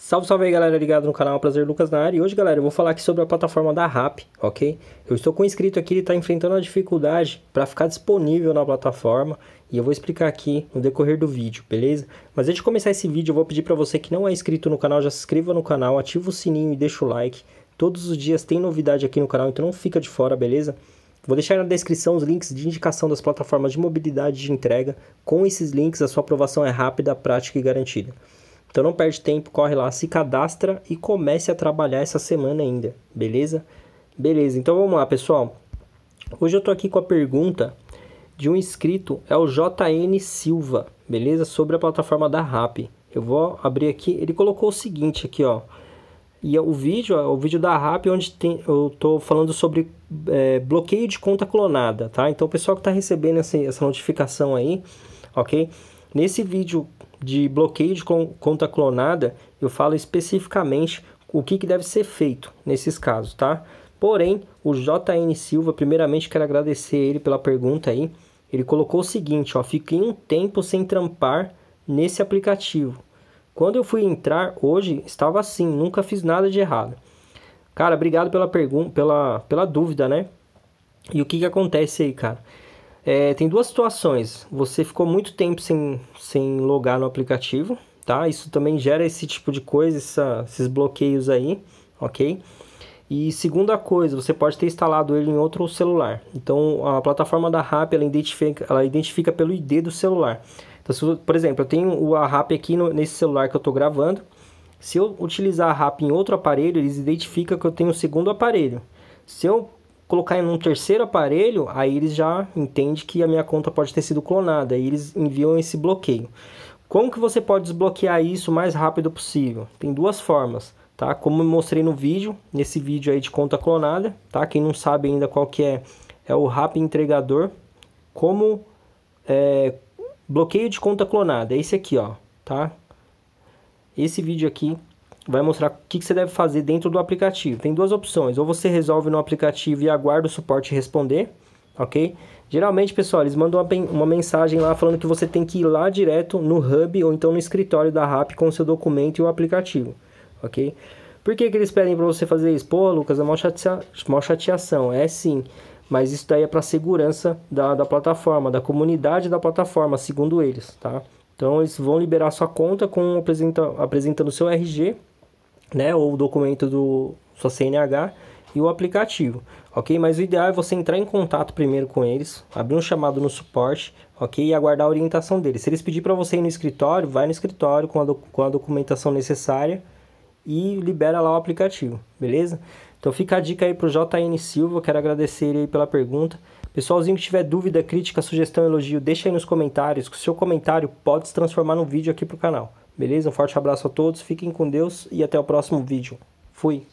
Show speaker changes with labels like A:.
A: Salve, salve aí galera ligado no canal, prazer Lucas na área e hoje galera eu vou falar aqui sobre a plataforma da RAP, ok? Eu estou com um inscrito aqui, ele está enfrentando uma dificuldade para ficar disponível na plataforma e eu vou explicar aqui no decorrer do vídeo, beleza? Mas antes de começar esse vídeo eu vou pedir para você que não é inscrito no canal, já se inscreva no canal, ativa o sininho e deixa o like. Todos os dias tem novidade aqui no canal, então não fica de fora, beleza? Vou deixar na descrição os links de indicação das plataformas de mobilidade de entrega. Com esses links, a sua aprovação é rápida, prática e garantida. Então não perde tempo, corre lá, se cadastra e comece a trabalhar essa semana ainda, beleza? Beleza, então vamos lá, pessoal. Hoje eu tô aqui com a pergunta de um inscrito, é o JN Silva, beleza? Sobre a plataforma da RAP. Eu vou abrir aqui, ele colocou o seguinte aqui, ó. E é o vídeo, é o vídeo da RAP, onde tem, eu tô falando sobre é, bloqueio de conta clonada, tá? Então o pessoal que tá recebendo essa, essa notificação aí, ok? Nesse vídeo de bloqueio de conta clonada, eu falo especificamente o que, que deve ser feito nesses casos, tá? Porém, o JN Silva, primeiramente quero agradecer ele pela pergunta aí. Ele colocou o seguinte, ó, fiquei um tempo sem trampar nesse aplicativo. Quando eu fui entrar hoje, estava assim, nunca fiz nada de errado. Cara, obrigado pela pergunta, pela, pela dúvida, né? E o que que acontece aí, cara? É, tem duas situações. Você ficou muito tempo sem, sem logar no aplicativo, tá? Isso também gera esse tipo de coisa, essa, esses bloqueios aí, ok? E segunda coisa, você pode ter instalado ele em outro celular. Então, a plataforma da RAP, ela identifica, ela identifica pelo ID do celular. Então, se, por exemplo, eu tenho o RAP aqui no, nesse celular que eu estou gravando. Se eu utilizar a RAP em outro aparelho, eles identificam que eu tenho o um segundo aparelho. Se eu colocar em um terceiro aparelho, aí eles já entendem que a minha conta pode ter sido clonada, aí eles enviam esse bloqueio. Como que você pode desbloquear isso o mais rápido possível? Tem duas formas, tá? Como eu mostrei no vídeo, nesse vídeo aí de conta clonada, tá? Quem não sabe ainda qual que é, é o Rap Entregador. Como é, bloqueio de conta clonada, é esse aqui, ó, tá? Esse vídeo aqui vai mostrar o que, você deve fazer dentro do aplicativo. Tem duas opções, ou você resolve no aplicativo e aguarda o suporte responder, ok? Geralmente, pessoal, eles mandam uma, uma mensagem lá falando que você tem que ir lá direto no hub ou então no escritório da RAP com o seu documento e o aplicativo, ok? Por que, que eles pedem para você fazer isso? Pô, Lucas, é uma chatea chateação. É sim, mas isso daí é para segurança da, da plataforma, da comunidade da plataforma, segundo eles, tá? Então, eles vão liberar sua conta com apresenta, apresentando seu RG né, ou o documento do sua CNH e o aplicativo, ok? Mas o ideal é você entrar em contato primeiro com eles, abrir um chamado no suporte, ok? E aguardar a orientação deles. Se eles pedir para você ir no escritório, vai no escritório com a, com a documentação necessária e libera lá o aplicativo, beleza? Então fica a dica aí para o JN Silva, quero agradecer ele aí pela pergunta. Pessoalzinho que tiver dúvida, crítica, sugestão, elogio, deixa aí nos comentários, que o seu comentário pode se transformar num vídeo aqui pro canal. Beleza? Um forte abraço a todos, fiquem com Deus e até o próximo vídeo. Fui!